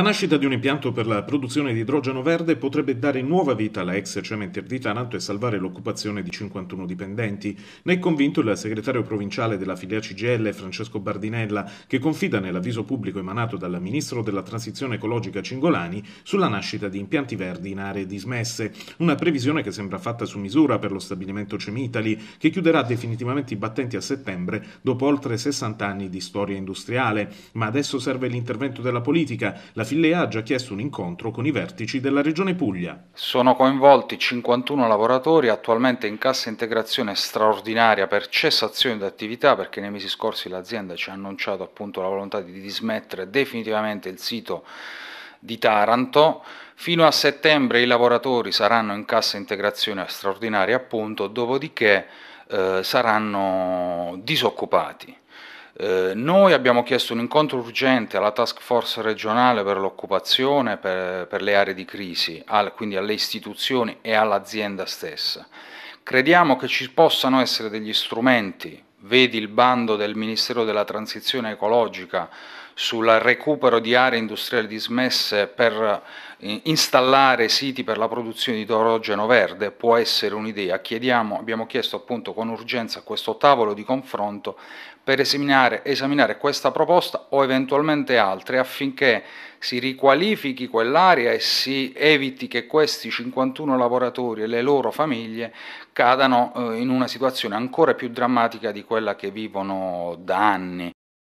La nascita di un impianto per la produzione di idrogeno verde potrebbe dare nuova vita alla ex cementer di Taranto e salvare l'occupazione di 51 dipendenti. Ne è convinto il segretario provinciale della filiera CGL Francesco Bardinella, che confida nell'avviso pubblico emanato dal ministro della transizione ecologica Cingolani sulla nascita di impianti verdi in aree dismesse. Una previsione che sembra fatta su misura per lo stabilimento Cemitali, che chiuderà definitivamente i battenti a settembre dopo oltre 60 anni di storia industriale. Ma adesso serve l'intervento della politica. La la Fillea ha già chiesto un incontro con i vertici della Regione Puglia. Sono coinvolti 51 lavoratori attualmente in cassa integrazione straordinaria per cessazione d'attività perché nei mesi scorsi l'azienda ci ha annunciato appunto la volontà di dismettere definitivamente il sito di Taranto. Fino a settembre i lavoratori saranno in cassa integrazione straordinaria appunto, dopodiché eh, saranno disoccupati. Eh, noi abbiamo chiesto un incontro urgente alla task force regionale per l'occupazione, per, per le aree di crisi, al, quindi alle istituzioni e all'azienda stessa. Crediamo che ci possano essere degli strumenti, vedi il bando del Ministero della Transizione Ecologica sul recupero di aree industriali dismesse per eh, installare siti per la produzione di idrogeno verde può essere un'idea. abbiamo chiesto appunto con urgenza questo tavolo di confronto per esaminare, esaminare questa proposta o eventualmente altre affinché si riqualifichi quell'area e si eviti che questi 51 lavoratori e le loro famiglie cadano eh, in una situazione ancora più drammatica di quella che vivono da anni.